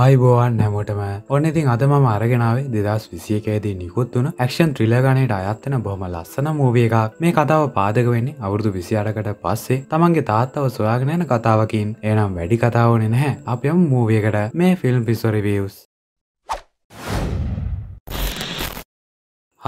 ආයිබෝවන් හැමෝටම ඔන්න ඉතින් අද මම අරගෙනාවේ දෙදස් විසියකේදී නිකුත් වුන ක්ෂන් ත්‍රිලගණයට අයත්තන බොහම ලස්සන මූවිය එකක් මේ කතාව පාදක වෙන්නේ අවුරදු විසියාරකට පස්සේ තමන්ගේ තාත්තව සොයාගෙනන කතාවකින් එනම් වැඩි කතාවනේ නැහැ අපයම් මූවියකට මේ ෆිල්ම් පිස්වරිවියස්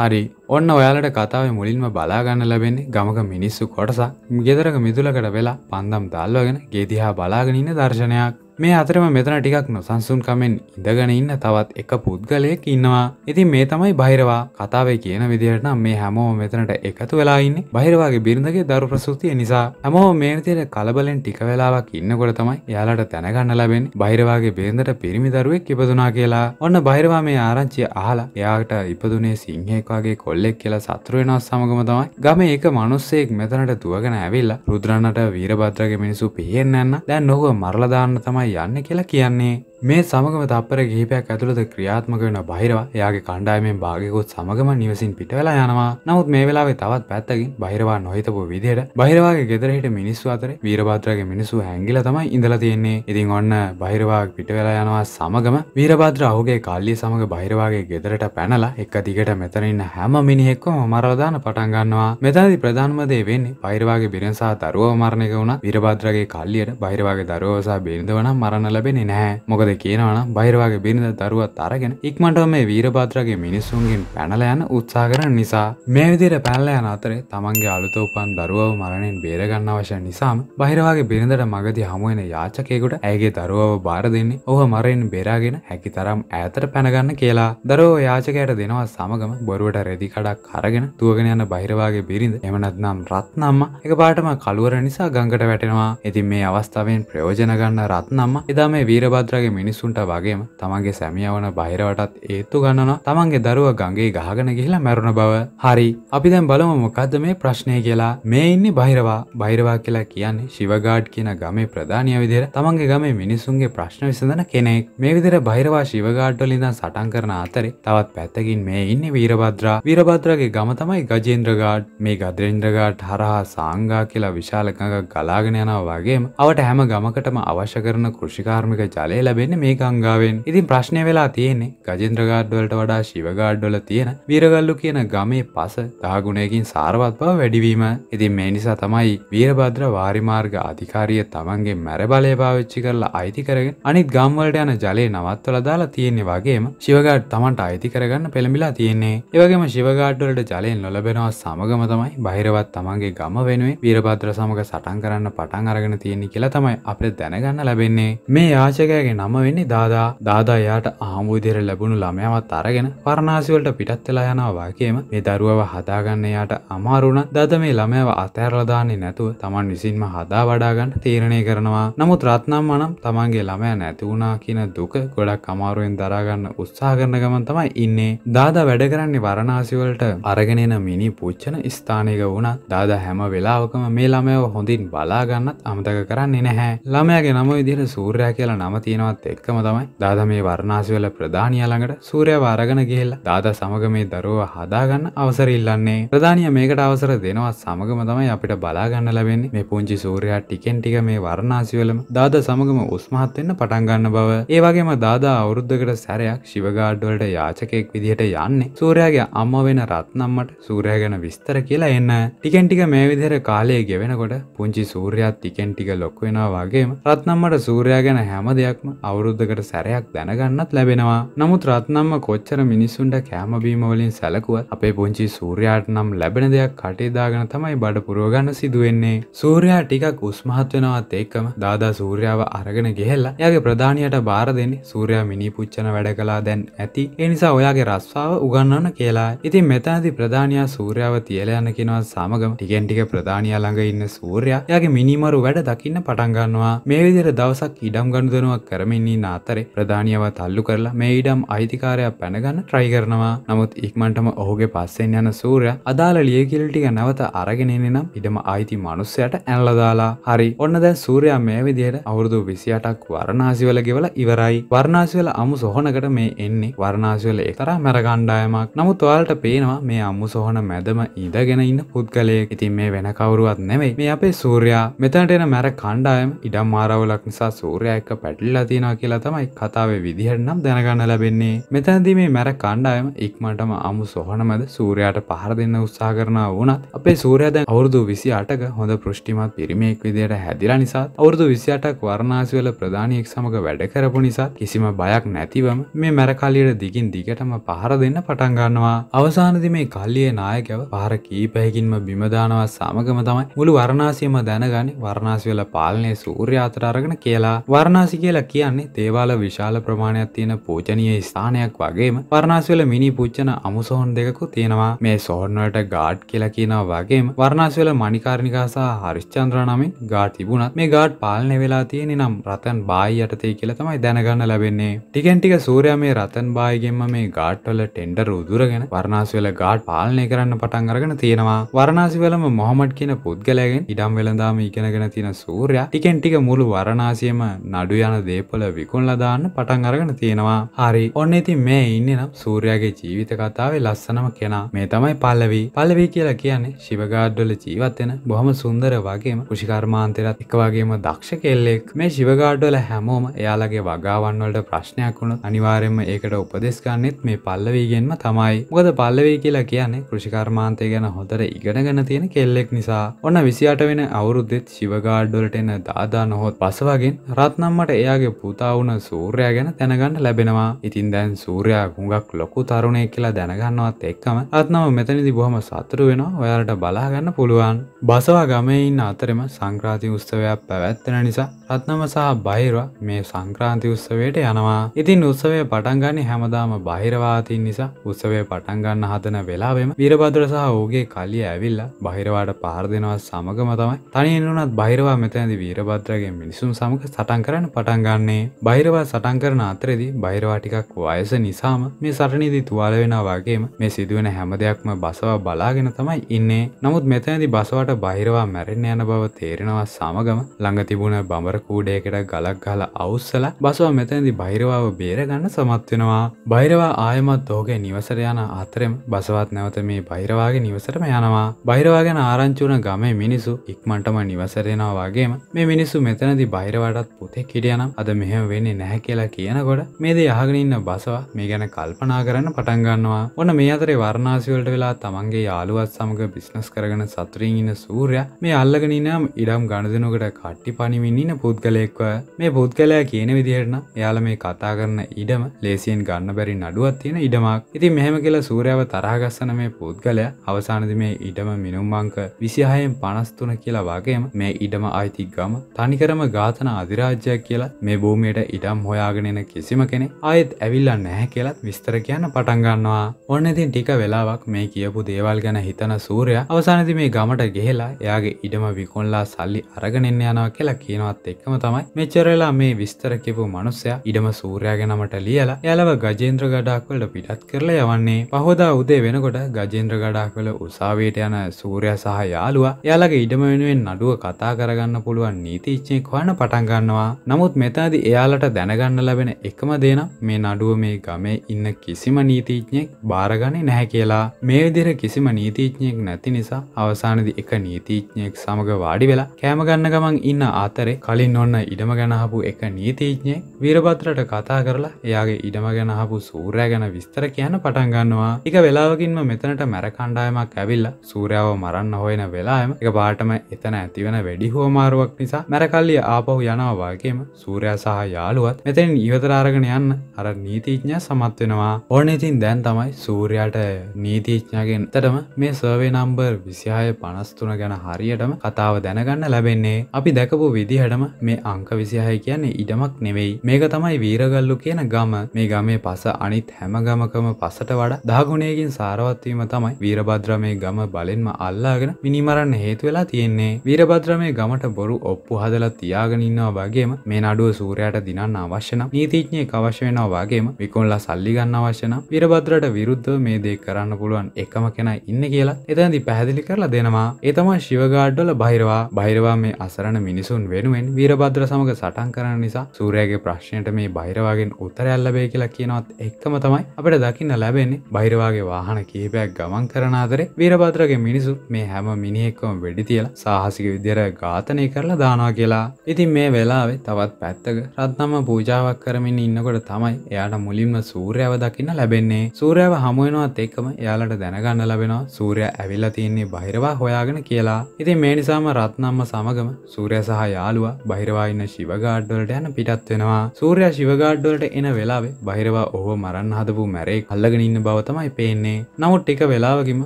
හරි ඔන්න ඔයාලට කතාවේ මුලින්ම බලාගන්න ලැබෙන්නේ ගමක මිනිස්සු කොටසක් ගෙදරක මිදුලකට වෙලා පන්දම් දල්වගෙන ගේදිහා බලාගෙනන්න දර්ශනයක් මේ අතරම මෙතන ටිකක් නොසන්සුන් කමෙන් ඉඳගෙන ඉන්න තවත් එක පුද්ගලයෙක් ඉන්නවා ඉතින් මේ තමයි බහිරවා කතාවේ කියන විදිහට නම් මේ හැමෝම මෙතනට එකතු වෙලා ඉන්නේ බහිරවාගේ බිරිඳගේ දරු ප්‍රසූතිය නිසා හැමෝම මේ විදිහට කලබලෙන් ටික වෙලාවක් ඉන්නකොට තමයි එයාලට දැනගන්න ලැබෙන්නේ බහිරවාගේ බිරිඳට පිරිමි දරුවෙක් ඉපදුනා කියලා ඔන්න බහිරවා මේ ආරංචිය අහලා එයාට ඉපදුනේ සිංහෙක් වගේ කොල්ලෙක් කියලා සතුරු වෙනවත් සමගම තමයි ගමේ එක මිනිස්සෙක් මෙතනට දුවගෙන ඇවිල්ලා රුද්‍රන්නට වීරභද්‍රගේ මිනිස්සු පිහෙන්න දැන් ඔහුව මරලා දාන්න තමයි යන්න කියලා කියන්නේ මේ සමගම තපර ගහිපයක් ඇතුළද ක්‍රියාත්මක වෙන බහිරවා එයාගේ කණ්ඩායමෙන් භාගයකුත් සමගම නිවසින් පිටවෙලා යනවා නමුත් මේ වෙලාවේ තවත් පැත්තකින් බහිරවා නොහිතපු විදිහට බහිරවාගේ ගෙදරහිට මිනිස්සු අතර වීරභාත්‍රගේ මිනිස්සු හැංගිලා තමයි ඉඳලා තියෙන්නේ ඉතින් ඔන්න බහිරවා පිටවෙලා යනවා සමගම වීරභාත්‍ර ඔහුගේ කල්ලිය සමඟ බහිරවාගේ ගෙදරට පැනලා එක දිගට මෙතනන්න හැම මිනිහෙක්කම මරවදාන පටන් ගන්නවා මෙතනදි ප්‍රධානමදේ වෙන්නේ බහිරවාගේ බිරෙනසා දරුව මරණක වුණ විරභාත්‍රගේ කල්ලියට බහිරවාගේ දරුවසා බිරිඳවනම් මරණ ලැබෙන නැහැ මොකද වගේ කියනවන බයිරවාගේ බිරිඳ දරුවත් අරගෙන ඉක්මට මේ වීරපාත්‍රගේ මිනිස්සුන්ගෙන් පැනලයන උත්සා කරන නිසා මේ විදිර පැල්ලයන අතරේ තමන්ගේ අලුත උපන් දරුවව මරණයෙන් බේරගන්න අවශ්‍ය නිසාම බහිරවාගේ බිරිඳට මගදි හමුවෙන යාචකයකුට ඇගේ දරුවව බාර දෙන්නේ ඔහ මරෙන් බෙරාගෙන හැකි තරම් ඇතට පැනගන්න කියලා දරෝ යාචකයට දෙනවා සමගම බොරුවට රෙදි කඩක් අරගෙන තුවගෙන යන බහිරවාගේ බිරිඳ එමනත්නම් රත්නම්ම එක පාටම කළුවර නිසා ගංගට වැටෙනවා ඉතින් මේ අවස්ථාවෙන් ප්‍රයෝජන ගන්න රත්නම්ම එදා මේ වීරබද්‍රගේ මිනිස්සුන්ට වගේම තමන්ගේ සැමියවන බහිරවටත් ඒත්තු ගන්නන තමන්ගේ දරුව ගගේ ගහගෙන ගිහිලා මැරුණ බව හරි අපි දැන් බලම මොකක්ද මේ ප්‍රශ්නය කියලා මේ ඉන්න බහිරවා බහිරවා කියලා කියන්නේ ශිවගාඩ් කියන ගමේ ප්‍රධානය විදිර තමන්ගේ ගමේ මිනිසුන්ගේ ප්‍රශ්න විසඳන කෙනෙක් මේ විදිර බහිරවා ශිවගාඩ්ඩොලිඳ සටන් කරන අතරේ තවත් පැත්තකින් මේ ඉන්න වීරබද්‍රා වීරබද්‍රගේ ගම තමයි ගජේන්ද්‍රගාඩ් මේ ගදරෙන්ද්‍රගාඩ් හරහා සංගා කියලා විශාලකඟ ගලාගෙන යනවා වගේම අවට හැම ගමකටම අවශ්‍ය කරන කෘෂිකාර්මික ජලය ලැබෙන වෙන්න මේ ගංගාවෙන් ඉතින් ප්‍රශ්නය වෙලා තියෙන්නේ ගජෙන්ද්‍ර ගාඩ්වලට වඩා ශිවගාඩ්වල තියෙන වීරගල්ලු කියන ගමේ පස දාගුණයකින් සාරවත් බව වැඩිවීම ඉතින් මේ නිසා තමයි වීරභද්‍ර වාරිමාර්ග අධිකාරිය තමන්ගේ මැරබලය පාවිච්චි කරලා අයිති කරගෙන අනිත් ගම්වලට යන ජලය නවත්වල දාලා තියෙන්නේ වගේම ශිවගාඩ් තමන්ට අයිති කරගන්න පෙළඹිලා තියෙන්නේ ඒවගේම ශිවගාඩ්වලට ජලයෙන් නොලබෙනවා සමගම තමයි බහිරවත් තමන්ගේ ගම වෙනුවේ වීරභද්‍ර සමග සටන් කරන්න පටන් අරගෙන තියෙන්නේ කියලා තමයි අපිට දැනගන්න ලැබෙන්නේ මේ යාචකයාගේ නම වෙන්නේ දාදා දාදා යාට ආමුදිර ලැබුණු ළමයවත් අරගෙන පරණාසිවලට පිටත් වෙලා යනවා වගේම මේ දරුවව හදාගන්න යාට අමාරුණත් දත මේ ළමයව අතහැරලා දාන්නේ නැතුව Taman විසින්ම හදා වඩා ගන්න තීරණය කරනවා. නමුත් රත්නම්මා නම් Tamanගේ ළමයා නැති වුණා කියන දුක ගොඩක් අමාරුවෙන් දරා ගන්න උත්සාහ කරන ගමන් තමයි ඉන්නේ. දාදා වැඩ කරන්නේ වරණාසිවලට අරගෙන එන මිනි පුච්චන ස්ථානයක වුණා. දාදා හැම වෙලාවකම මේ ළමයව හොඳින් බලා ගන්නත් අමතක කරන්නේ නැහැ. ළමයාගේ නම විදිහට සූර්යා කියලා නම තියෙනවත් එක්කම තමයි දාද මේ වරණාසිවල ප්‍රධානිය ළඟට සූරය වාරගෙන ගිහිල්ලා දාද සමග මේ දරුව හදාගන්න අවසර ඉල්ලන්නේ ප්‍රධානිය මේකට අවසර දෙනවා සමගම තමයි අපිට බලාගන්න ලැබෙන්නේ මේ පුංචි සූරයා ටිකෙන් ටික මේ වරණාසිවලම දාද සමගම උස්මහත් වෙන්න පටන් ගන්න බව ඒ වගේම දාදා අවුරුද්දකට සැරයක් ශිවගාඩ් වලට යාචකෙක් විදිහට යන්නේ සූර්යාගේ අම්ම වෙන රත්නම්මට සූර්යා ගැන විස්තර කියලා එන්න ටිකෙන් ටික මේ විදිහට කාලය ගෙවෙනකොට පුංචි සූර්යාත් ටිකෙන් ටික ලොක් වෙනවා වගේම රත්නම්මට සූර්යා ගැන හැම දෙයක්ම අවු අවුරුද්ධකට සැරයක් දැනගන්නත් ලැබෙනවා නමුත් රත්නම්ම කොච්චර මිනිස්සුන්ට කෑමබීමවලින් සැලකුවත් අපේ පුංචි සූරයාට නම් ලැබෙන දෙයක් කටේදාගෙන තමයි බඩ පුරුවගන්න සිදුවෙන්නේ සූරයා ටිකක් උස්මහත් වෙනවත් එක්කම දාදා සූර්යාව අරගෙන ගෙහෙල්ලා යාගේ ප්‍රධානයට බාර දෙන්නේ සූරයා මිනි පුච්චන වැඩ කලා දැන් ඇති එනිසා ඔයාගේ රස්වාව උගන්නන්න කියලා ඉතින් මෙතනදි ප්‍රධානයා සූර්යාව තියලයන්න කෙනවා සමගම ටිකෙන්ටික ප්‍රධානයා ළඟ ඉන්න සූර්යා යාගේ මිනිමරු වැඩ දකින්න පටන්ගන්නවා මේ විදිර දවසක් ඉඩම් ගණුදනුවක් කරමින් සාමාන්‍යයන්නේන්න අතරේ ප්‍රධානියවත් අල්ලු කරලා මේ ඉඩම් අයිතිකාරයක් පැනගන්න ට්‍රයි කරනවා නමුත් ඉක්මන්ටම ඔහුගේ පස්සෙන් යන සූරය අදාළ ලියකිල්ටික නැවත අරගෙනෙන නම් ඉඩම අයිති මනුස්සයට ඇල්ලදාලා හරි ඔන්න දැ සූරයා මේ විදියට අවුරුදු විසියටක් වරණාසිවල ගෙවල ඉවරයි වර්ණාසිවල අමු සොහනකට මේ එන්නේ වර්ණාසිවල එතර මැරගණ්ඩායමක් නමුත් ඔයාලට පේනවා මේ අම්මු සොහන මැදම ඉඳගෙන ඉන්න පුද්ගලයෙක් ඉතින් මේ වෙන කවරුවත් නෙමෙයි මේ අපේ සූරයා මෙතනට එන මැර කණ්ඩායම් ඉඩම් මාරවලක් නිසා සූරයා එක්ක පැටලිලා තියෙන වෙනවා කියලා තමයි කතාවේ විදිහට නම් දැනගන්න ලැබෙන්නේ මෙතැදි මේ මැර කණ්ඩායම ඉක්මටම අමු සොහනමද සූරයාට පහර දෙන්න උත්සා කරන වනත් අපේ සූරයාදැන් අවුරදු විසි අටක හොඳ පෘෂ්ටිමත් පිරිමෙක් විදියට හැදිලා නිසා අවුරදු විසියටක් වරණාසිවල ප්‍රධානයෙක් සමඟ වැඩ කරපු නිසා කිසිම බයක් නැතිවම මේ මැරකලියට දිගින් දිගටම පහර දෙන්න පටන්ගන්නවා අවසානදි මේ කල්ලියේ නායකව පහර කීපයකින්ම බිමදානවත් සමගම තමයි මුළු වරණාසියම දැනගනි වරණාසිවල පාලනය සූර්යාතර අරගෙන කියලා වරණාසි කියලා කියන්නේ කියන්නේ තේවාල විශාල ප්‍රමාණයක් තියෙන පූජනීය ස්ථානයක් වගේම වර්ණාස්වල මිනි පුච්චන අමුසොහොන් දෙකකු තියෙනවා මේ සොහොන්වලට ගාඩ් කියලා කියනවා වගේම වර්ණාස්වල මනිකාරණිකා සහ හරිශ්චන්ද්‍ර නමින් ගාඩ් තිබුණත් මේ ගාඩ් පාලනය වෙලා තියෙන නම් රතන් බායි යටතේ කියලා තමයි දැනගන්න ලැබෙන්නේ ටිකෙන් ටික සූර්යා මේ රතන් බායිගෙන්ම මේ ගාඩ්වල ටෙන්ඩර් උදුරගෙන වර්ණාස්වල ගාඩ් පාලනය කරන්න පටන් අරගෙන තියෙනවා වරණාසිවලම මොහමට් කියන පුද්ගලයගෙන් ඉඩම් වෙළඳාම ඉගෙනගෙන තියෙන සූර්යා ටිකෙන් ටික මුළු වරණාසියම නඩු යන දේපල විකුණලා දාන්න පටන් අරගෙන තියෙනවා. හරි. ඔන්න ඉතින් මේ ඉන්නේ නම් සූර්යාගේ ජීවිත කතාවේ ලස්සනම කෙනා. මේ තමයි පල්ලවී. පල්ලවී කියලා කියන්නේ ශිවගාඩ්වල ජීවත් වෙන බොහොම සුන්දර වගේම කෘෂිකර්මාන්තයත් එක වගේම දක්ෂ කෙල්ලෙක්. මේ ශිවගාඩ්වල හැමෝම එයාලගේ වගාවන් වලට ප්‍රශ්නයක් වුණොත් අනිවාර්යයෙන්ම ඒකට උපදෙස් ගන්නෙත් මේ පල්ලවීගෙන්ම තමයි. මොකද පල්ලවී කියලා කියන්නේ කෘෂිකර්මාන්තය ගැන හොඳට ඉගෙනගෙන තියෙන කෙල්ලෙක් නිසා. ඔන්න 28 වෙනි අවුරුද්දෙත් ශිවගාඩ්වලට එන දාදා නොහොත් පසවගෙන් රත්නම්මට එයාගේ පුතා වතාවන සූර්යා ගැන තැනගන්න ලැබෙනවා ඉතින් දැන් සූරයා හුඟක් ලොකු තරුණය කියලා දැනගන්නවත් එක්කම අත්නම මෙතනිදි බොහම සතුරු වෙන ඔයාලට බලාගන්න පුළුවන් බසවා ගමයින්න අතරම සංක්‍රාති උත්සවයක් පැවැත්වෙන නිසා රත්නම සහ බහිරවා මේ සංක්‍රාන්ති උත්සවයට යනවා ඉතින් උත්සවය පටන්ගන්නේ හැමදාම බහිරවාතින් නිසා උත්සවය පටන්ගන්න හදන වෙලාවෙම විරබදුර සහ ඕගේ කලිය ඇවිල්ලා බහිරවාට පහර දෙනවත් සමගම තමයි තනිෙන්නුනත් බහිරවා මෙතැදි වීරබද්‍රගේ මිනිසුම් සමඟ සටන් කරන්න පටන්ගන්නේ බහිරවා සටන් කරන අතරදි බහිරවා ටිකක් වයස නිසාම මේ සටනිදි තුවාල වෙනවාගේම මේ සිදුවෙන හැම දෙයක්ම බසවා බලාගෙන තමයි ඉන්නේ නමුත් මෙතැනදි බසවට බහිරවා මැරෙන් යන බව තේරෙනවා සමගම ළඟ තිබුණ බඹර කූඩයකට ගලක් හල අවස්සල බසවා මෙතැදි බහිරවාව බේරගන්න සමත්වෙනවා බහිරවා ආයමත් ඕගේ නිවසර යන අතරෙම බසවත් නැවත මේ බහිරවාගේ නිවසටම යනවා බහිරවා ගැන ආරංචුන ගමේ මිනිසු ඉක්මටම නිවසරෙනවා වගේම මේ මිනිස්සු මෙතැනදි බහිරවාටත් පුතෙක් කිටියනම් අද මෙහ එහෙම වෙන්නේ නැහැ කියලා කියනකොට මේද යහගෙන ඉන්න බසවා මේ ගැන කල්පනා කරන්න පටන්ගන්නවා ඔන්න මේ අතරේ වර්ණාසිවලට වෙලා තමන්ගේ යාළුවත් සමඟ බිස්නස් කරගෙන සතුරින් ඉන්න සූරය මේ අල්ලගෙන නම් ඉඩම් ගණදනකට කට්ටි පනිමින් ඉන්න පුද්ගලයෙක්ව මේ පුද්ගලයා කියන විදිහටන එයාල මේ කතා කරන ඉඩම ලේසියෙන් ගන්න බැරි නඩුවත් තියෙන ඉඩමක් ඉති මෙහෙම කියලා සූරයාව තරහගස්සන මේ පුද්ගලයා අවසානද මේ ඉඩම මිනුම්බංක විසිහයෙන් පනස්තුන කියලා වගේම මේ ඉඩම අයිති ගම තනිකරම ගාතන අධිරාජ්‍යයක් කියලා මේ භූමිය භූමියට ඉඩම් හොයාගෙනෙන කිසිම කෙනෙ අයත් ඇවිල්ල නැහැ කියලත් විස්තර කියන්න පටන්ගන්නවා ඔන්න ඉතින් ටික වෙලාවක් මේ කියපු දේවල් ගැන හිතන සූරය අවසානති මේ ගමට ගෙහෙලා එයාගේ ඉඩම විකොල්ලා සල්ලි අරගෙනෙන්න යනවා කියලා කියනවත් එක්කම තමයි මෙචරලා මේ විස්තර කිපු මනුස්සයා ඉඩම සූරයාගෙනමට ලියලා යලව ගජේන්ද්‍ර ගඩාක්වලට පිටත් කරලා යවන්නේ පහෝදා උදේ වෙනකොට ගජේන්ද්‍ර ගඩාක්වල උසාවියට යන සූරයා සහ යාළුවා යාලගේ ඉඩම වෙනුවෙන් නඩුව කතා කරගන්න පුළුවන් නීතිච්චෙක් හොයන්න පටන් ගන්නවා නමුත් මෙතනදි එයාලට දැනගන්න ලැබෙන එකම දේනම් මේ නඩුව මේ ගමේ ඉන්න කිසිම නීතිීඥයෙක් භාරගණය නැහැ කියලා මේ විදිර කිසිම නීතිීඥයෙක් නැති නිසා අවසානදි එක නීතිීඥයෙක් සමඟ වාඩි වෙලා කෑමගන්න ගමන් ඉන්න ආතරේ කලින් ඔන්න ඉඩම ගැනහපු එක නීතිීඥයෙක් වීරපත්‍රට කතා කරලා එයාගේ ඉඩම ගැනහපු සූරය ගැන විස්තර කියන පටන්ගන්නවා එක වෙලාවකින්ම මෙතනට මැර කණ්ඩායමක් ඇවිල්ලා සූරයාව මරන්න හොයන වෙලායම එක පාටම එතන ඇතිවෙන වැඩි හෝමාරුවක් නිසා මැරකල්ලිය ආපහු යනවාගේම සූරයා සහ හා යාළුවත් මෙතෙන් ඉවතරාරගෙන යන්න අර නීතිීඥා සමත් වෙනවා ඕන ඉතින් දැන් තමයි සූරයාට නීතිීඥාගෙන් තටම මේ සර්වේ නම්බර් විසිහාය පනස්තුන ගැන හරියටම කතාව දැනගන්න ලැබෙන්නේ අපි දැකපු විදිහටම මේ අංක විසිහය කියන්නේ ඉඩමක් නෙවෙයි මේක තමයි වීරගල්ලු කියන ගම මේ ගමේ පස අනිත් හැම ගමකම පසට වඩා දහගුණයකින් සාරවත්වීම තමයි වීරබද්‍රමේ ගම බලෙන්ම අල්ලාගෙන මිනිමරන්න හේතු වෙලා තියෙන්නේ වීරබද්‍රමේ ගමට බොරු ඔප්පු හදලා තියාගෙන ඉන්නවා වගේම මේ නඩුව සූරයට කුමන්ත්‍රාලයට දිනන්න අවශ්‍යන නීතිඥයෙක් අවශ්‍ය වෙනවාගේම විකුල්ලා සල්ලි ගන්න අවශ්‍යන පිරබද්‍රට විරුද්ධ මේ දේ කරන්න පුළුවන් එකම කෙන ඉන්න කියලා එතැදි පැහැදිලි කරලා දෙනවා ඒතම ශිවගාඩ්ඩොල බහිරවා බහිරවා මේ අසරණ මිනිසුන් වෙනුවෙන් වීරබද්‍ර සමඟ සටන් කරන නිසා සූරයාගේ ප්‍රශ්නයට මේ බහිරවාගෙන් උත්තරැල්ලබේ කියලා කියනවත් එක්කම තමයි අපට දකින්න ලැබෙන්නේ බහිරවාගේ වාහන කහිපයක් ගමන් කරනාදරේ වීරබද්‍රගේ මිනිසු මේ හැම මිනිෙක්කම වැඩි තියලා සාහසික විදිර ඝාතනය කරලා දානා කියලා ඉතින් මේ වෙලාවේ තවත් පැත්තක රත්නම පූජාවක් කරමින් ඉන්නකොට තමයි එයාට මුලින්ම සූර්යාව දකින්න ලැබෙන්නේ සූර්යාව හමුවෙනවත් එක්කම එයාලට දැනගන්න ලැබෙනවා සූරය ඇවිල්ලා තියන්නේ බහිරවා හොයාගෙන කියලා ඉතින් මේ නිසාම රත්නම්ම සමගම සූරය සහ යාළුවා බහිරවා ඉන්න ශිවගාඩ්වලට යන පිටත් වෙනවා සූර්යා ශිවගාඩ්වලට එන වෙලාවේ බහිරවා ඔහු මරන්න හදපු මැරෙක් අල්ලගෙන ඉන්න බව තමයි පේන්නේ නමුත් ටික වෙලාවකින්ම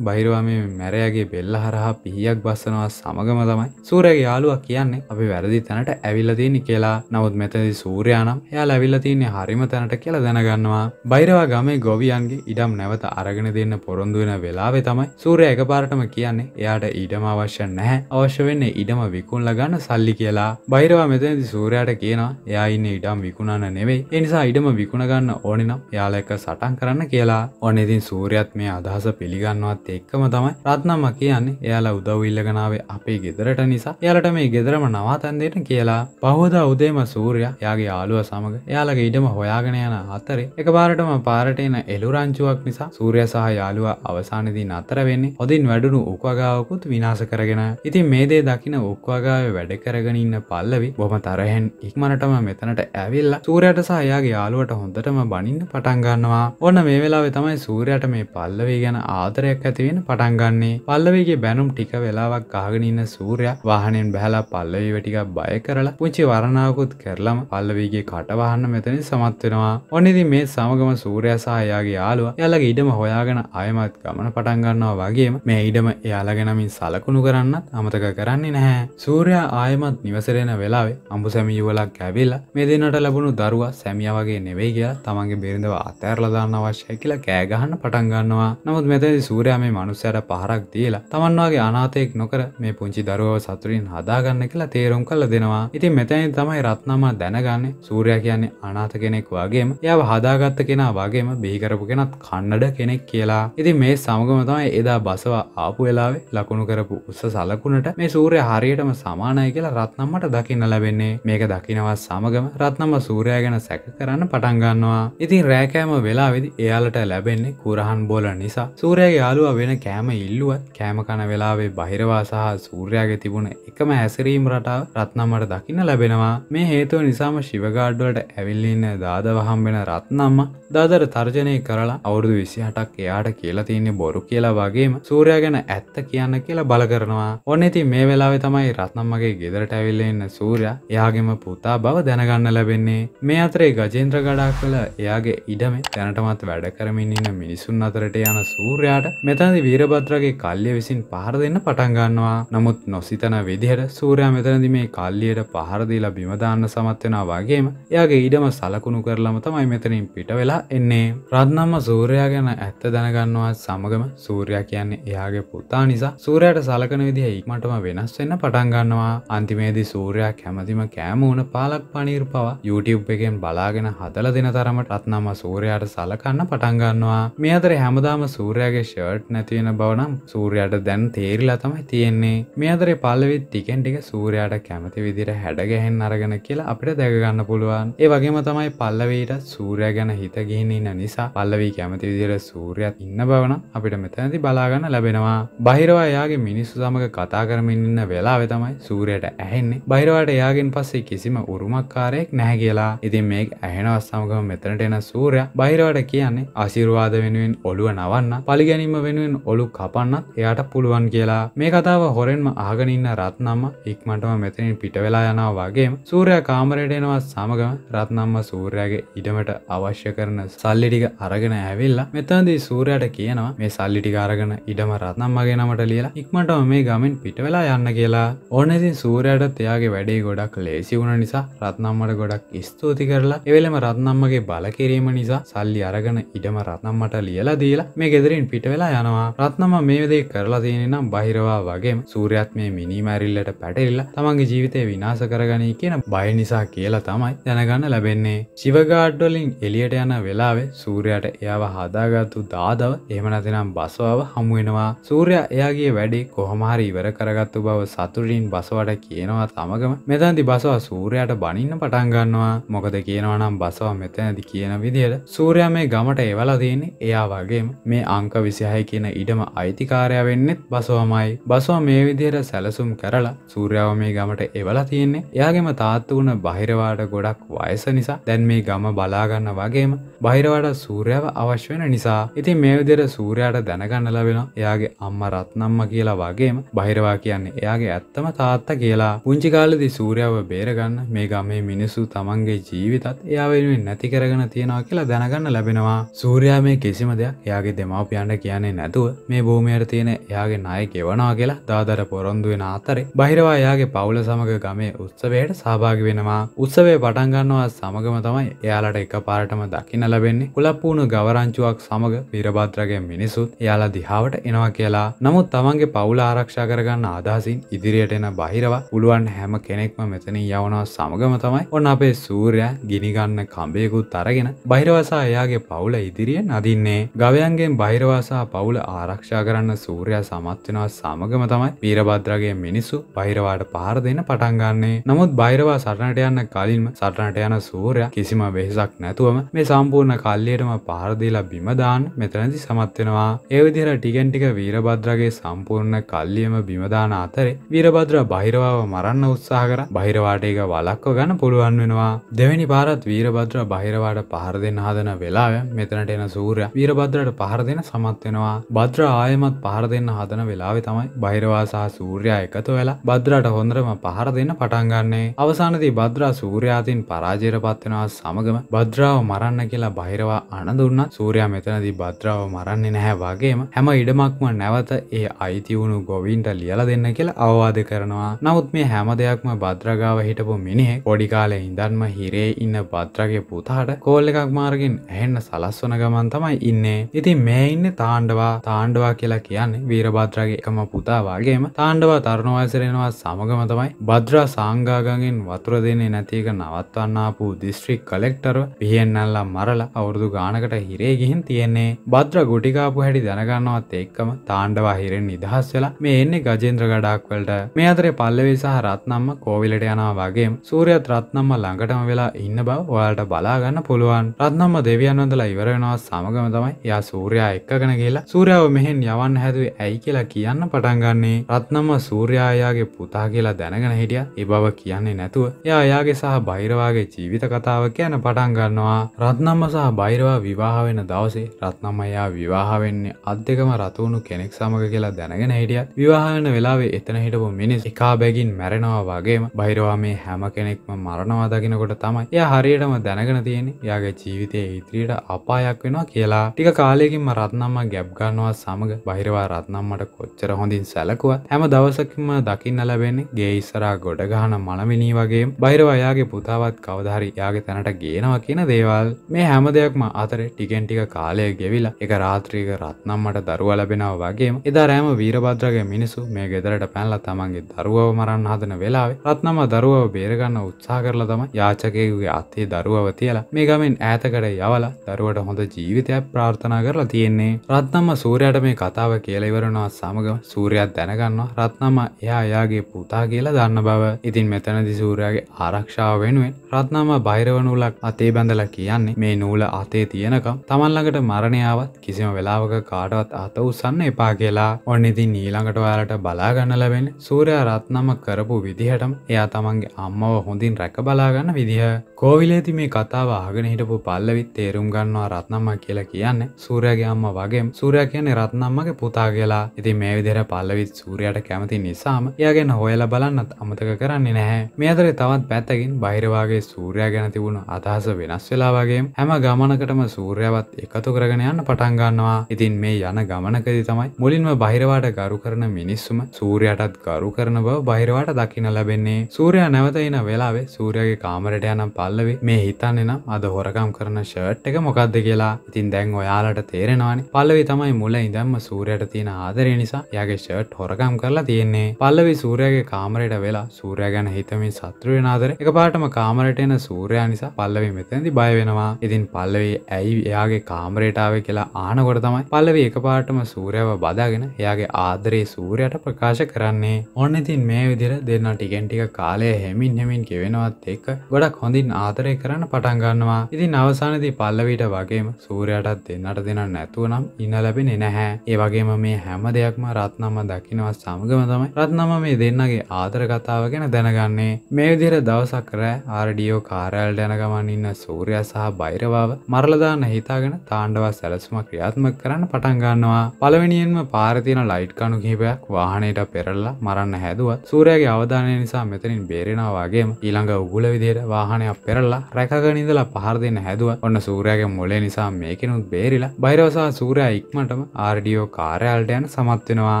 බහිරවා මේ මැරයාගේ බෙල්ල හරහා පිහියක් බස්සනවා සමගම තමයි සූර්යාගේ යාළුවා කියන්නේ අපි වැරදි තැනට ඇවිල්ලා තියෙන්නේ කියලා නමුත් මෙතනදි සූරයානම් එයා ලැවිල්ලතින්නේ හරිම තැනට කියලා දැනගන්නවා බයිරවා ගමේ ගොවියන්ගේ ඉඩම් නැවත අරගෙන දෙන්න පොරොන්දුවෙන වෙලාවෙ තමයි සූරය එක පාරටම කියන්නේ එයාට ඉඩම අවශ්‍ය නැහැ අවශ්‍ය වෙන්නේ ඉඩම විකුල්ල ගන්න සල්ලි කියලා බයිරවා මෙතනදි සූරයාට කියනවා එයා ඉන්න ඉඩම් විකුණන්න නෙවෙයි එනිසා ඉඩම විකුණගන්න ඕනි නම් යාල එක සටන් කරන්න කියලා ඔන්න ඉතින් සූරයත් මේ අදහස පිළිගන්නවත් එක්කම තමයි රත්නම කියන්නේ එයාලා උදව් ඉල්ලගනාවේ අපේ ගෙදරට නිසා එයාලට මේ ගෙදරම නවාතැන්දයට කියලා පහෝදා උදේම සූරයා යාගේ යාලුව සමඟ එයාලගේ ඉඩම හොයාගෙන යන අතරේ එක පාරටම පාරට එන එලුරංචුවක් නිසා සූරය සහ යාලුව අවසානදී අතර වෙන්නේ හොදින් වැඩුණු උක්වගාවකුත් විනාස කරගෙන ඉතින් මේ දේ දකින උක්වගාව වැඩ කරගෙන ඉන්න පල්ලවි බොම තරහෙන් ඉක්මනටම මෙතනට ඇවිල්ලා සූරයට සහයාගේ යාලුවට හොඳටම බනින්න පටන්ගන්නවා ඔන්න මේ වෙලාවෙ තමයි සූරයට මේ පල්ලවී ගැන ආදරයක් ඇතිවෙන පටන්ගන්නේ පල්ලවගේ බැනුම් ටික වෙලාවක් ගාගෙනඉන්න සූරයා වාහනෙන් බැහලා පල්ලවී වැටික බය කරලා පුංචි වරණාවකුත් කරලම පල්ලවීගේ කටවහන්න මෙතනින් සමත්වෙනවා ඔන්නදි මේ සමගම සූරයසා එයාගේ යාලුව යාලගේ ඉඩම හොයාගෙන අයමත් ගමන පටන්ගන්නවා වගේම මේ ඉඩම එයාලගෙනමින් සලකුණු කරන්නත් අමතක කරන්නේ නැහැ සූරයා ආයමත් නිවසරෙන වෙලාවේ අඹු සැමියුවලක් ඇවිල්ලා මේ දෙන්නට ලැබුණු දරුවා සැමිය වගේ නෙවෙයි කියලා තමන්ගේ බිරිඳව අතෑරලදාන්න අවශ්‍ය කියලා කෑගහන්න පටන්ගන්නවා නමුත් මෙතැදි සූරයා මේ මනුස්සයට පහරක් දීලා තමන්වාගේ අනාතයෙක් නොකර මේ පුංචි දරුවව සතුරින් හදාගන්න කියලා තේරුම් කල දෙනවා ඉතින් මෙතැනි තමයි රත්නමා දැනග දැනගන්න සූරයා කියන්නේ අනාත කෙනෙක් වගේම යව හදාගත්ත කෙනා වගේම බිහිකරපු කෙනත් කන්නඩ කෙනෙක් කියලා ඉති මේ සමගමතමයි එදා බසවා ආපු වෙලාවේ ලකුණු කරපු උත්ස සලකුණට මේ සූරය හරියටම සමානය කියලා රත්නම්මට දකින්න ලැබෙන්නේ මේක දකිනවා සමගම රත්නම සූරයා ගැන සැක කරන්න පටන්ගන්නවා ඉතින් රෑකෑම වෙලාවෙදි එයාලට ලැබෙන්නේ කුරහන් බෝල නිසා සූරයාගේ යාලුව වෙන කෑම ඉල්ලුවත් කෑම කන වෙලාවේ බහිරවා සහ සූර්යාගේ තිබුණ එකම හැසිරීම් රටාව රත්නම්මට දකින්න ලැබෙනවා මේ හේතුව නිසා තාම ශිවගාඩ්ඩුවට ඇවිල්ලින්න දාදවහම් වෙන රත්නම්ම දාදර තර්ජනය කරලා අවුරුදු විසි හටක් එයාට කියලා තියන්නේ බොරු කියලා වගේම සූරයා ගැන ඇත්ත කියන්න කියලා බල කරනවා ඔන්න ඉති මේ වෙලාවෙ තමයි රත්නම්මගේ ගෙදරට ඇවිල්ලෙන්න සූරයා එයාගේම පුතා බව දැනගන්න ලැබෙන්නේ මේ අතරේ ගජේන්ද්‍ර ගඩා කළ එයාගේ ඉඩම තැනටමත් වැඩ කරමින් ඉන්න මිනිසුන් අතරට යන සූර්යාට මෙතැදි වීරභද්‍රගේ කල්ලිය විසින් පහර දෙන්න පටන්ගන්නවා නමුත් නොසිතන විදිහට සූරයා මෙතැනදි මේ කල්ලියට පහරදිලා බිමදාන්න සමත්වෙනවා වගේම එයාගේ ඉඩම සලකුණු කරලම තමයි මෙතනින් පිට වෙලා එන්නේ රත්නම්ම සූර්යා ගැන ඇත්ත දැනගන්නවත් සමගම සූර්යා කියන්නේ එයාගේ පුතා නිසා සූරයට සලකන විදිහ ඉක්මටම වෙනස් වෙන්න පටන්ගන්නවා අන්තිමේදී සූර්යා කැමතිම කෑමූුණ පාලක් පනීර් පවා YouTube එකෙන් බලාගෙන හදල දෙන තරමට අත්නම සූරයාට සලකන්න පටන්ගන්නවා මේ අතර හැමදාම සූරයාගේ ෂර්ට් නැතිවෙන බවනම් සූරයාට දැන් තේරිලා තමයි තියෙන්නේ මේ අතරේ පල්ලවිත් ටිකෙන් ටික සූරයාට කැමති විදිර හැඩගැහෙන් අරගෙන කියලා අපිට දැකගන්න පුළුවන් ඒ වගේම තමයි පල්ලවීට සූරයා ගැන හිතග ගෙන් ඉන්න නිසා පල්ලවී කැමති විදිර සූරයත් ඉන්න බවන අපිට මෙතැති බලාගන්න ලැබෙනවා බහිරවා යාගේ මිනිස්සු සමඟ කතා කරමින් ඉන්න වෙලා වෙතමයි සූරයට ඇහෙන්නේ බහිරවාට යාගෙන් පස්සේ කිසිම උරුමක්කාරයෙක් නැහැ කියලා ඉතින් මේ ඇහෙනවස් සමගම මෙතනට එන සූරය බහිරවට කියන්නේ අසිරවාද වෙනුවෙන් ඔළුව නවන්න පලිගැනීම වෙනුවෙන් ඔලු කපන්නත් එයාට පුළුවන් කියලා මේ කතාව හොරෙන්ම ආගනින්න රත්නම්ම ඉක්මටම මෙතනින් පිට වෙලා යනවා වගේ සූරයා කාමරයට එනවා සමගම රත්නම්ම සූරයාගේ ඉඩමට අවශ්‍ය කරන කරන සල්ලිටික අරගෙන ඇවිල්ලා මෙතන්දී සූරයට කියනවා මේ සල්ලිටික අරගෙන ඉඩම රත්නම්මගේ නමට ලියලා ඉක්මටම මේ ගමෙන් පිට වෙලා යන්න කියලා ඕනසින් සූරයටත් එයාගේ වැඩේ ගොඩක් ලේසි වුණ නිසා රත්නම්මට ගොඩක් ස්තුති කරලා එවෙලම රත්නම්මගේ බලකිරීම නිසා සල්ලි අරගෙන ඉඩම රත්නම්මට ලියලා දීලා මේ ගෙදරින් පිට වෙලා යනවා රත්නම මේ වෙදේ කරලා තියෙනෙනම් බහිරවා වගේම සූරයත් මේ මිනිමැරිල්ලට පැටල්ලා තමන්ගේ ජීවිතය විනාස කරගනී කියන බය නිසා කියලා තමයි දැනගන්න ලැබෙන්නේ ශිවගාඩ්ඩොලින් එලියට යන වෙලාවේ සූරයට එයාව හදාගත්තු දාදව එහමනතිනම් බසවාව හමුවෙනවා සූරයා එයාගේ වැඩේ කොහමහරි ඉවර කරගත්තු බව සතුරින් බසවට කියනවා තමගම මෙතන්ති බසවා සූරයට බනින්න පටන්ගන්නවා මොකද කියනවනම් බසවා මෙතැනැති කියන විදියට සූරයා මේ ගමට එවලා තියෙන්නේ එයා වගේම මේ අංක විසිහය කියන ඉඩම අයිතිකාරය වෙන්නෙත් බසවමයි බසවා මේ විදියට සැලසුම් කරලා සූර්යාව මේ ගමට එවලා තියෙන්නේ එයාගේම තාත්තු වුණ බහිරවාට ගොඩක් වයස නිසා දැන් මේ ගම බලාගන්න වගේම බහිරවට සූරයාව අවශ්‍ය වෙන නිසා ඉතින් මේ විදිර සූරයාට දැනගන්න ලැබෙන එයාගේ අම්ම රත්නම්ම කියලා වගේම බහිරවා කියන්නේ එයාගේ ඇත්තම තාත්තා කියලා පුංචි කාලෙදි සූරයාව බේරගන්න මේ ගමේ මිනිස්සු තමන්ගේ ජීවිතත් එයා වෙනුවෙන් නැති කරගෙන තියනවා කියලා දැනගන්න ලැබෙනවා සූර්යා මේ කිසිම දෙයක් එයාගේ දෙමාපියන්ට කියන්නේ නැතුව මේ භූමියට තියෙන එයාගේ ණය ගෙවනවා කියලා දාදර පොරොන්දු වෙන අතරේ බහිරවා එයාගේ පවුල සමග ගමේ උත්සවයට සහභාගි වෙනවා උත්සවය පටන් ගන්නවා සමගම තමයි එයාලට එකපාරටම දකින්න දකින්න ලැබෙන්නේ කුලප්පුුණු ගවරංචුවක් සමඟ පිරභද්‍රගේ මිනිසුත් එයාලා දිහාවට එනවා කියලා නමුත් තමන්ගේ පවුල ආරක්ෂා කරගන්න අදහසින් ඉදිරියට එන බහිරවා පුළුවන් හැම කෙනෙක්ම මෙතනින් යවනවා සමගම තමයි ඔන්න අපේ සූර්යා ගිනිගන්න කම්බයකුත් අරගෙන බහිරවසා එයාගේ පවුල ඉදිරිය නදින්නේ ගවයන්ගෙන් බහිරවාසා පවුල ආරක්ෂා කරන්න සූර්යා සමත්වෙනවා සමගම තමයි පීරබද්‍රගේ මිනිස්සු බහිරවාට පහර දෙන්න පටන්ගන්නේ නමුත් බයිරවා සටනට යන්න කලින්ම සටනට යන සූරය කිසිම වෙහෙසක් නැතුවම මේ සම්පූර් සම්පූර්ණ කල්ලියටම පාරදීලා බිමදාන් මෙතනදි සමත්වෙනවා ඒවිදිහර ටිගෙන්ටික වීරබද්‍රගේ සම්පූර්ණ කල්ලියම බිමදාන අතරේ වීරබද්‍ර බහිරවාව මරන්න උත්සාහ කර බහිරවාටේක වලක්ව ගන්න පුළුවන් වෙනවා දෙවැනි පාරත් වීරබද්‍ර බහිරවාට පහර දෙන්න හදන වෙලාව මෙතනට එන සූරය වීරබද්‍රට පහර දෙන සමත්වෙනවා බද්‍ර ආයමත් පහර දෙන්න හදන වෙලාවෙ තමයි බහිරවා සහ සූර්යා එකතු වෙලා බද්‍රට හොඳරම පහර දෙන්න පටන්ගන්නේ අවසානති බද්‍රා සූර්යාතින් පරාජයට පත්වෙනවා සමගම බද්‍රාව මරන්න කියලා කියලා බහිරවා අනඳුන්නත් සූරයා මෙතනදි භද්‍රාව මරන්නේ නැහැ වගේම හැම ඉඩමක්ම නැවත ඒ අයිතිවුණු ගොවින්ට ලියල දෙන්න කියලා අවවාද කරනවා නමුත් මේ හැම දෙයක්ම භද්‍රගාව හිටපු මිනිහෙ පොඩි කාලේ ඉඳන්ම හිරේ ඉන්න භද්‍රගේ පුතාට කෝල් එකක් මාර්ගෙන් ඇහෙන්න සලස්වන ගමන් තමයි ඉන්නේ ඉතින් මේ ඉන්නේ තාණ්ඩවා තාණ්ඩවා කියලා කියන්නේ වීරභද්‍රගේ එකම පුතා වගේම තාණ්ඩවා තරුණ වයසරෙනවා සමගම තමයි භද්‍රා සංඝාගගෙන් වතුර දෙන්නේ නැති එක නවත්වන්න ආපු දිස්ත්‍රික් කලෙක්ටර් පිහෙන්නල්ලා මර කරලා අවුරුදු ගානකට හිරේ ගිහින් තියෙන්නේ භද්‍ර ගුටිකාපු හැටි දැනගන්නවත් එක්කම තාණ්ඩවා හිරෙන් නිදහස් වෙලා මේ එන්නේ ගජේන්ද්‍ර ගඩාක් වලට මේ අතරේ පල්ලවී සහ රත්නම්ම කෝවිලට යනවා වගේම සූර්යත් රත්නම්ම ළඟටම වෙලා ඉන්න බව ඔයාලට බලා ගන්න පුළුවන් රත්නම්ම දෙවියන් වන්දලා ඉවර වෙනවා සමගම තමයි එයා සූර්යා එක්කගෙන ගිහලා සූර්යාව මෙහෙන් යවන්න හැදුවේ ඇයි කියලා කියන්න පටන් ගන්නේ රත්නම්ම සූර්යා එයාගේ පුතා කියලා දැනගෙන හිටියා ඒ බව කියන්නේ නැතුව එයා එයාගේ සහ බෛරවාගේ ජීවිත කතාව කියන පටන් ගන්නවා රත්නම්ම රත්නමසා බෛරවා විවාහවෙන දවසේ රත්නමයා විවාහවෙන්නේ අත් දෙකම රතුවුණු කෙනෙක් සමඟ කියලා දැනගෙන හිටියත් විවාහන වෙලාවේ එතන හිටපු මිනිස් එකා බැගින් මැරෙනවා වගේම බෛරවා මේ හැම කෙනෙක්ම මරණවා දකිනකොට තමයි එය හරියටම දැනගෙන තියෙන යාගේ ජීවිතය ඉදිරියට අපායක් වෙනවා කියලා ටික කාලයකින්ම රත්නම්ම ගැබ්ගන්නවා සමඟ බහිරවා රත්නම්මට කොච්චර හොඳින් සැලකුව හැම දවසකින්ම දකින්න ලැබෙන්නේ ගේ ඉස්සරා ගොඩ ගහන මළමිනී වගේ බහිරවා යාගේ පුතාවත් කවදහරි යාගේ තැනට ගේනවා කියන දේවල් මේ හැම දෙයක්ම අතරේ ටිකෙන් ටික කාලය ගෙවිලා එක රාත්‍රීක රත්නම් මට දරුවා ලැබෙනව වගේම එදා රෑම වීරභද්‍රගේ මිනිසු මේ ගෙදරට පැනලා තමන්ගේ දරුවව මරන්න හදන වෙලාවේ රත්නම දරුවව බේරගන්න උත්සා කරලා තමයි යාචකයෙකුගේ අත්තේ දරුවව තියලා මේ ගමෙන් ඈතකට යවලා දරුවට හොඳ ජීවිතයක් ප්‍රාර්ථනා කරලා තියෙන්නේ රත්නම සූර්යාට මේ කතාව කියලා ඉවරනවා සමග සූර්යයා දැනගන්නවා රත්නම එයා එයාගේ පුතා කියලා දන්න බව. ඉතින් මෙතනදි සූර්යාගේ ආරක්ෂාව වෙනුවෙන් රත්නම බහිරවණුලක් අතේ බැඳලා කියන්නේ මේ නූල අතේ තියෙනකම් තමන්ළඟට මරණයාවත් කිසිම වෙලාවක කාටවත් අත උසන්න එපා කියලා ඔන්න ඉතින් ඊළඟට ඔයාලට බලාගන්න ලැබෙන සූරයා රත්නම කරපු විදිහටම එයා තමන්ගේ අම්මව හොඳින් රැක බලාගන්න විදිහ කෝවිලේති මේ කතාව අහගෙන හිටපු පල්ලවිත් තේරුම් ගන්නවා රත්නම්ම කියලා කියන්නේ සූරයාගේ අම්ම වගේ සූරයා කියන්නේ රත්නම්මගේ පුතා කියලා ඉතින් මේ විදිහට පල්ලවිත් සූරයාට කැමති නිසාම එයාගෙන හොයලා බලන්නත් අමතක කරන්නේ නැහැ. මේ අතරේ තවත් පැත්තකින් බහිරවාගේ සූර්යා ගැන තිබුණු අදහස වෙනස් වෙලා වගේ හැම ගමනකටම සූර්යවත් එකතු කරගෙන යන්න පටන් ගන්නවා. ඉතින් මේ යන ගමනකදී තමයි මුලින්ම බහිරවාට ගරු කරන මිනිස්සුම සූර්යයටත් ගරු කරන බව බහිරවාට දකින්න ලැබෙන්නේ. සූර්යා නැවත එන වෙලාවේ සූර්යාගේ කාමරයට යන පල්ලවේ මේ හිතන්නේ නම් අද හොරකම් කරන ෂර්ට් එක මොකද්ද කියලා. ඉතින් දැන් ඔයාලට තේරෙනවානේ. පල්ලවේ තමයි මුල ඉඳන්ම සූර්යාට තියෙන ආදරය නිසා එයාගේ ෂර්ට් හොරකම් කරලා තියෙන්නේ. පල්ලවේ සූර්යාගේ කාමරයට වෙලා සූර්යා ගැන හිතමින් සතුටු වෙන ආදරේ එකපාරටම කාමරයට එන සූර්යා නිසා පල්ලවේ මෙතනදී බය වෙනවා. ඉතින් ඉතින් පල්ලවේ ඇයි එයාගේ කාමරේටාව කියලා ආනකොට තමයි පල්ලව එක පාටම සූරයව බදාගෙන එයාගේ ආදරේ සූරයට ප්‍රකාශ කරන්නේ ඔන්න ඉතින් මේ විදිර දෙන්න ටිකෙන් ටික කාලය හෙමින් හෙමින් කෙවෙනවත් එක් ගොඩක් හොඳින් ආතරය කරන්න පටන්ගන්නවා ඉතින් අවසානති පල්ලවීට වගේම සූරයටත් දෙන්නට දෙන නැතුවනම් ඉන්න ලැබෙන නැහැ ඒ වගේම මේ හැම දෙයක්ම රත්නම දකිනවා සමගම තමයි රත්නම මේ දෙන්නගේ ආදර කතාව ගැන දැනගන්නේ මේ විදිර දවසක් රෑ ආරඩියෝ කාරල් දැනගමන් ඉන්න සූරය සහ බයිර බාහිරවාව මරලදාන්න හිතාගෙන තාණ්ඩවා සැලසුම ක්‍රියාත්මක කරන්න පටන්ගන්නවා පළවෙනියෙන්ම පාරතියන ලයිට් කණු කිහිපයක් වාහනයට පෙරල්ලා මරන්න හැදුවත් සූරයාගේ අවධානය නිසා මෙතනින් බේරෙනවාගේම ඊළඟ උගුල විදියට වාහනයක් පෙරල්ලා රැකගනිදලා පහර දෙන්න හැදුව ඔන්න සූරයාගේ මොලේ නිසා මේකෙනුත් බේරිලා බයිරවසා සූරයා ඉක්මටම ආර්ඩියෝ කාරයාල්ට යන සමත්වෙනවා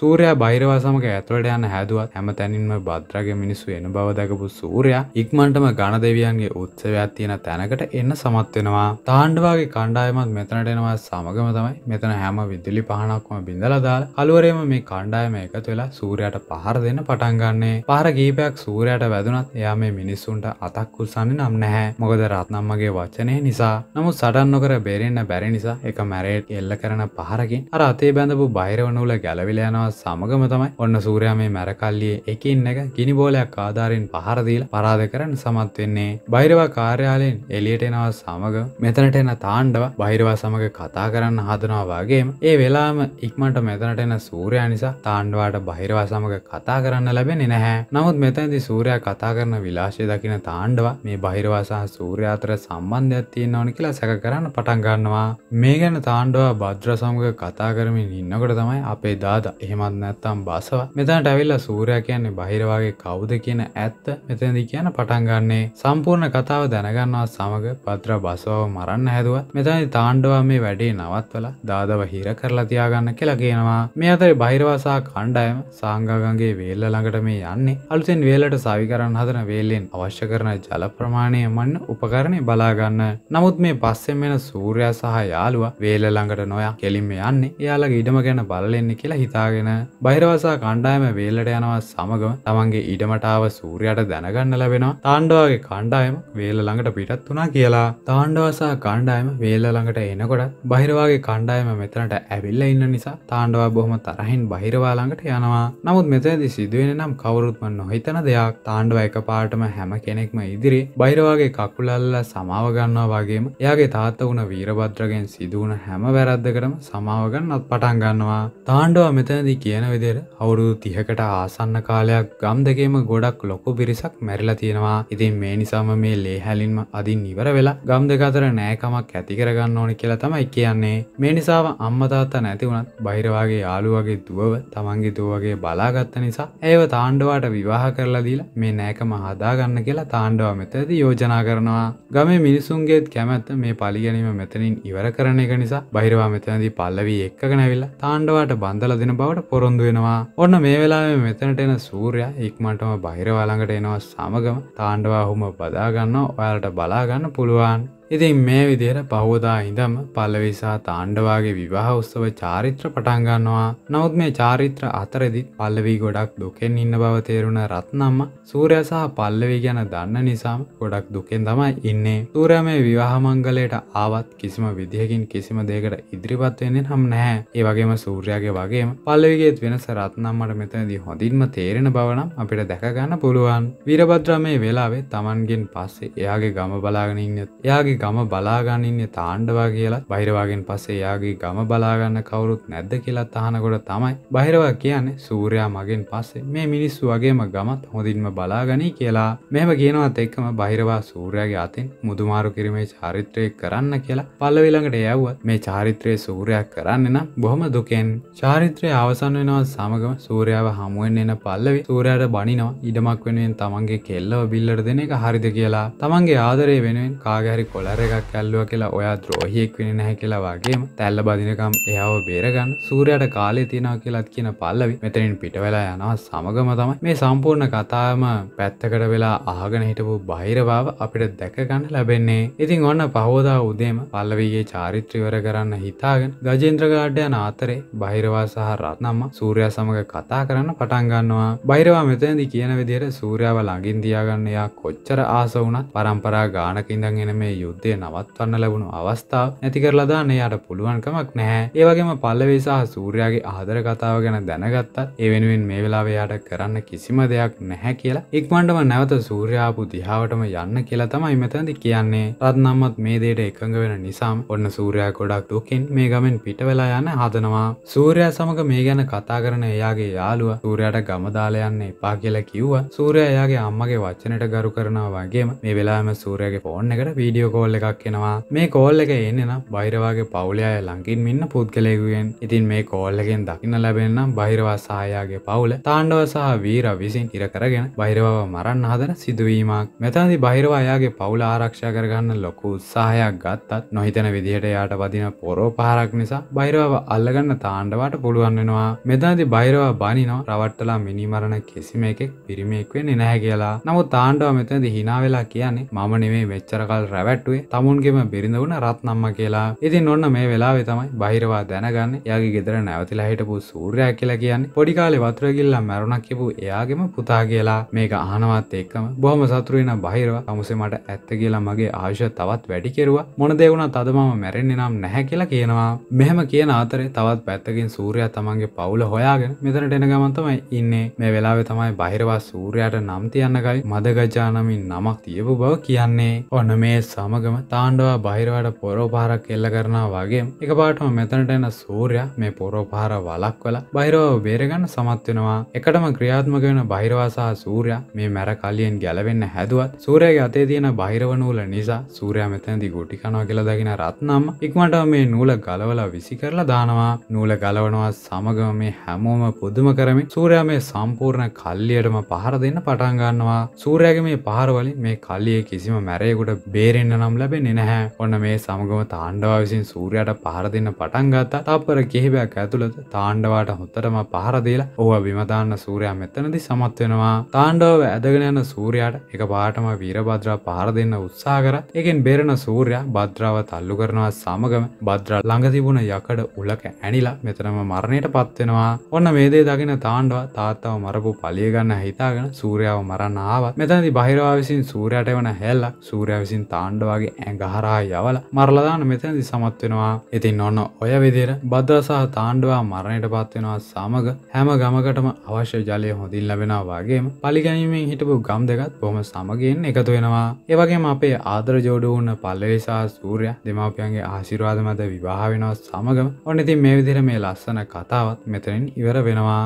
සූරයා බයිරවා සමඟ ඇතුළට යන්න හැදුවත් හැම තැනින්ම බද්‍රග මිනිස්සු එන බවදකපු සූරයා ඉක්මන්ටම ගණ දෙවියන්ගේ උත්සවයක් තියෙන තැනකට එන්න සමත්වෙනවා වෙනවා තාණ්ඩවාගේ කණ්ඩායමත් මෙතනට එනවා සමගම තමයි මෙතන හැම විදුලි පහනක්ම බිඳලදාල් අලුවරේම මේ කණ්ඩායම එකතු වෙලා සූරයට පහර දෙන්න පටන්ගන්නේ පහර ගීපයක් සූරයට වැදුනත් එයා මේ මිනිස්සුන්ට අතක්කුසන්න නම් නැහැ මොකද රත්නම්මගේ වචනය නිසා නමුත් සටන්නොකර බෙරෙන්න්න බැරි නිසා එක මැරේට් එල්ල කරන පහරකින් අර අතේ බැඳපු බහිරවනුල ගැලවිලයනවා සමගම තමයි ඔන්න සූරයා මේ මැරකල්ලියේ එකින් එක ගිනි බෝලයක් ආධාරෙන් පහරදීල පරාධ කරන්න සමත් වෙන්නේ බෛරවා කාර්යාලයෙන් එලියට එනවා සමග මෙතනට එන තාණ්ඩව බහිරවා සමඟ කතා කරන්න හදනවාගේම ඒ වෙලාම ඉක්මට මෙතනට එන සූරයා නිසා තාණ්ඩවාට බහිරවා සමඟ කතා කරන්න ලැබෙන නැහැ නමුත් මෙතැදි සූරයා කතා කරන විලාශය දකින තාණ්ඩව මේ බහිරවා සහ සූර්යාතර සම්බන්ධයක් තියෙන ඕන කියලා සැක කරන්න පටන්ගන්නවා මේ ගැන තාණ්ඩවා බද්‍ර සමඟ කතා කරමින් ඉන්නකොට තමයි අපේ දාද එහෙමත් නැත්තම් බසව මෙතනට ඇවිල්ලා සූරයා කියන්නේ බහිරවාගේ කවුද කියන ඇත්ත මෙතැදි කියන පටන්ගන්නේ සම්පූර්ණ කතාව දැනගන්නවා සමඟ පත්‍ර බස්ව දාස්වාව මරන්න හැදුවත් මෙතනි තාණ්ඩවා මේ වැඩේ නවත්වල දාදව හිර කරලා තියාගන්න කියලා කියනවා මේ අතරේ බහිරවාසා කණ්ඩායම සාංගාගන්ගේ වේල්ල ළඟට මේ යන්නේ අලුතෙන් වේලට සවි කරන්න හදන වේල්ලෙන් අවශ්‍ය කරන ජල ප්‍රමාණය මන්න උපකරණය බලාගන්න නමුත් මේ පස්සෙන් වෙන සූර්යා සහ යාළුවා වේල ළඟට නොයා කෙලින්ම යන්නේ එයාලගේ ඉඩම ගැන බලලෙන්නේ කියලා හිතාගෙන බහිරවාසා කණ්ඩායම වේලට යනවා සමගම තමන්ගේ ඉඩමටාව සූර්යාට දැනගන්න ලැබෙනවා තාණ්ඩවාගේ කණ්ඩායම වේල ළඟට පිටත් වුණා කියලා තාණ්ඩ තාණ්ඩවාසා කණ්ඩායම වේල්ල ළඟට එනකොට බහිරවාගේ කණ්ඩායම මෙතනට ඇවිල්ල ඉන්න නිසා තාණ්ඩවා බොහොම තරහින් බහිරවාළඟට යනවා නමුත් මෙතැදි සිදුවෙන නම් කවරුත්ම නොහිතන දෙයක් තාණ්ඩුව එක පාටම හැම කෙනෙක්ම ඉදිරි බහිරවාගේ කකුලල්ල සමාවගන්නවා වගේම එයාගේ තාත්ත වුණ වීරබද්‍රගෙන් සිදුවන හැම වැරද්දකටම සමාවගන්නත් පටන් ගන්නවා තාණ්ඩවා මෙතැදි කියන විදිර අවුරුදු තිහකට ආසන්න කාලයක් ගම් දෙකේම ගොඩක් ලොකු පිරිසක් මැරිලා තියෙනවා ඉතින් මේ නිසාම මේ ලේ හැලින්ම අදින් ඉවර වෙලා ගම් දෙකත් අතර නෑකමක් ඇති කරගන්න ඕනි කියලා තමයි කියන්නේ මේ නිසාව අම්මතාත්තා නැතිවුණත් බහිරවාගේ යාළුවගේ දුවව තමන්ගේ දුවගේ බලාගත්ත නිසා ඇව තාණ්ඩවාට විවාහ කරලා දීලා මේ නෑකම හදාගන්න කියලා තාණ්ඩවා මෙතද යෝජනා කරනවා ගමේ මිනිසුන්ගේත් කැමැත්ත මේ පලිගැනීම මෙතනින් ඉවර කරන එක නිසා බහිරවා මෙතනදී පල්ලවී එක්ක නැවිල්ලා තාණ්ඩවාට බන්දල දෙන බවට පොරොන්දු වෙනවා ඔන්න මේ වෙලාවේ මෙතනට එන සූර්යා ඉක්මටම බහිරවාළඟට එනවා සමගම තාණ්ඩවා හුම බදාගන්න ඔයාලට බලාගන්න පුළුවන් ඉතින් මේ විදියට පහෝදා ඉඳම පල්ලවිසා තාණ්ඩවාගේ විවාහ උත්සව චාරිත්‍ර පටන්ගන්නවා නවත් මේ චාරිත්‍ර අතරදිත් පල්ලවී ගොඩක් දුකෙන් ඉන්න බව තේරුණ රත්නම්ම සූරය සහ පල්ලවී ගැන දන්න නිසාම ගොඩක් දුකෙන් තමයි ඉන්නේ සූරය මේ විවාහමංගලයට ආවත් කිසිම විදිහකින් කිසිම දෙකට ඉදිරිපත් වෙන්නේ හම් නැහැ ඒ වගේම සූර්යාගේ වගේම පල්ලවිගේත් වෙනස රත්නම්මට මෙතනදී හොඳින්ම තේරෙන බවනම් අපිට දැකගන්න පුළුවන් විරබද්‍රමේ වෙලාවේ තමන්ගෙන් පස්සේ එයාගේ ගම බලාගෙන ඉන්න එයාගේ ගම බලාගනින්නේ තාණ්ඩවා කියලා බහිරවාගෙන් පස්සේ යාගේ ගම බලාගන්න කවුරුත් නැද්ද කියලා තහනකොට තමයි බහිරවා කියන්නේ සූරයා මගෙන් පස්සේ මේ මිනිස්සු වගේම ගමත් හොඳින්ම බලාගනී කියලා මෙම කියනවත් එක්කම බහිරවා සූරයාගේ අතින් මුදුමාරු කිරීමේ චාරිත්‍රය කරන්න කියලා පල්ලවිළඟට යව්වත් මේ චාරිත්‍රය සූරයක් කරන්න නම් බොහොම දුකෙන් චාරිත්‍රය අවසන් වෙනවත් සමගම සූරයාව හමුවෙන් එන පල්ලවි සූරයාට බනිනවා ඉඩමක් වෙනුවෙන් තමන්ගේ කෙල්ලව බිල්ලට දෙන එක හරිද කියලා තමන්ගේ ආදරය වෙනුවෙන් කාගහරි කොලා කලර එකක් ඇල්ලුව කියලා ඔයා ද්‍රෝහියෙක් වෙන නැහැ කියලා වගේම තැල්ල බදිනකම් එයාව බේරගන්න සූරයට කාලය තියෙනවා කියලත් කියන පල්ලවි මෙතනින් පිටවෙලා යනවා සමගම තමයි මේ සම්පූර්ණ කතාම පැත්තකට වෙලා ආගෙන හිටපු බහිරභාව අපිට දැකගන්න ලැබෙන්නේ ඉතින් ඔන්න පහෝදා උදේම පල්ලවීගේ චාරිත්‍රවර කරන්න හිතාගෙන ගජේන්ද්‍රගාඩ්‍යයන අතරේ බහිරවා සහ රත්නම්ම සූරයා සමඟ කතා කරන්න පටන්ගන්නවා බහිරවා මෙතැදි කියන විදියට සූරයාව ළඟින් තියාගන්න එයා කොච්චර ආස වුනත් පරම්පරා ගානකින්දන් එන මේ යුද්ධ යුද්ධය නවත්වන්න ලැබුණු අවස්ථාව නැති කරලදාන්නේ අට පුළුවන්කමක් නැහැ ඒවගේම පල්ලවේසාහ සූරයාගේ ආදර කතාව ගැන දැනගත්තත් ඒ වෙනුවෙන් මේ වෙලාවයාට කරන්න කිසිම දෙයක් නැහැ කියලා ඉක්මන්ටම නැවත සූර්යාපු දිහාාවටම යන්න කියලා තමයි මෙතැදි කියන්නේ රත්නම්මත් මේ දේට එකඟ වෙන නිසාම් ඔන්න සූරයා ගොඩක් දුකින් මේ ගමෙන් පිටවෙලා යන්න හදනවා සූරයා සමඟ මේ ගැන කතා කරන එයාගේ යාළුව සූරයට ගමදාලයන්න එපා කියලා කිව්ව සූරය එයාගේ අම්මගේ වචනයට ගරු කරනවා වගේම මේ වෙලාම සූරයගේ ෆෝන් එකට වීඩියෝකෝ කෝල් එකක් එනවා මේ කෝල් එක එන්නෙන බෛරවාගේ පවුලයාය ලංකින් මෙන්න පුද්ගලයකුවෙන් ඉතින් මේ කෝල් එකෙන් දකින්න ලැබෙන්නම් බහිරවා සහයාගේ පවුල තාණ්ඩව සහ වීර විසින් ඉර කරගෙන බහිරවාව මරන්න හදන සිදුවීමක් මෙතනදි බහිරවා අයාගේ පවුල ආරක්ෂා කරගන්න ලොකු උත්සාහයක් ගත්තත් නොහිතන විදිහට යාට වදින පොරෝ පහරක් නිසා බෛරවාව අල්ලගන්න තාණ්ඩවට පුළුවන් වෙනවා මෙතනදි බෛරවා බනිනවා රවට්ටලා මිනිමරණ කිසිම එකෙක් පිරිමෙක් වෙන්නේ නැහැ කියලා නමුත් තාණ්ඩව මෙතනදි hina වෙලා කියන්නේ මම නෙමෙයි මෙච්චර කල් රැවට්ටු නාටුවේ තමුන්ගේම බිරිඳ වුණ රත්නම්ම කියලා ඉතින් ඔන්න මේ වෙලාවේ තමයි බහිරවා දැනගන්න යාගේ ගෙදර නැවතිලා හිටපු සූර්යා කියලා කියන්නේ පොඩි කාලේ වතුරගිල්ලා මැරුණක් කියපු එයාගේම පුතා කියලා මේක අහනවත් එක්කම බොහොම සතුරු වෙන බහිරව තමුසේ මට ඇත්ත කියලා මගේ ආයුෂ තවත් වැඩි කෙරුවා මොන දේ වුණත් අද මම මැරෙන්නේ නම් නැහැ කියලා කියනවා මෙහෙම කියන අතරේ තවත් පැත්තකින් සූර්යා තමන්ගේ පවුල හොයාගෙන මෙතනට එන ගමන් තමයි ඉන්නේ මේ වෙලාවේ තමයි බහිරවා සූර්යාට නම් තියන්නකයි මදගජානමින් නමක් තියපු බව කියන්නේ ඔන්න මේ සමග සමාගම තාණ්ඩවා බහිරවට පොරෝපාරක් එල්ල කරනා වගේ එක පාටම මෙතනට එන සූර්යා මේ පොරෝපාර වලක්වල බහිරෝ බේරගන්න සමත්වෙනවා එකටම ක්‍රියාත්මක වෙන බහිරවාසා සූර්යා මේ මැර කලියෙන් ගැලවෙන්න හැදුවත් සූරයගේ අතේ තියෙන බහිරවනූල නිසා සූරයා මෙතැදි ගොටිකනවා කියලා දකින රත්නම් ඉක්මට මේ නූල ගලවලා විසි කරලා දානවා නූල ගලවනවා සමගම මේ හැමෝම පුදුම කරමින් සූරයා මේ සම්පූර්ණ කල්ලියටම පහර දෙන්න පටන්ගන්නවා සූරයාගේ මේ පහරවලින් මේ කල්ලිය කිසිම මැරයෙකුට බේරෙන්න්න නම් සහයෝගයක්නම් ලැබෙන්නේ නැහැ ඔන්න මේ සමගම තාණ්ඩවා විසින් සූරයට පහරදින්න පටන්ගත්තා තප්පර කිහිපයක් ඇතුළත තාණ්ඩවාට හොත්තටම පහරදීලා ඕව බිමතාන්න සූරයා මෙතනදි සමත් වෙනවා තාණ්ඩව ඇදගෙන යන සූරයාට එක පාටම වීරබද්‍රා පහර දෙන්න උත්සා කරත් එකෙන් බෙරෙන සූරයා බද්‍රාව තල්ලු කරනවා සමගම බද්‍රා ළඟ තිබුණ යකඩ උලක ඇනිලා මෙතනම මරණයට පත්වෙනවා ඔන්න මේදේ දකින තාණ්ඩව තාත්තාව මරපු පලිය ගන්න හිතාගෙන සූරයාව මරන්න ආවත් මෙතනදි බහිරවා විසින් සූරයාට වන හැල්ලක් සූරයා විසින් තාණ්ඩවගේ තමන්ගේ ඇඟහරා යවල මරලදාන මෙතැදි සමත්වෙනවා ඉතින් ඔන්න ඔය විදිර බද්දර සහ තාණ්ඩවා මරණයට පත්වෙනවා සමඟ හැම ගමකටම අවශ්‍ය ජලය හොඳින් ලැබෙනවා වගේම පලිගැනීමෙන් හිටපු ගම් දෙකත් බොම සමගෙන් එකතු වෙනවා ඒවගේම අපේ ආදර ජෝඩවන්න පල්ලවෙසා සූරය දෙමාපියන්ගේ ආශිරවාද මත විවාහ වෙනවා සමගම ඔන්න ඉතින් මේ විදිර මේ ලස්සන කතාවත් මෙතනින් ඉවර වෙනවා.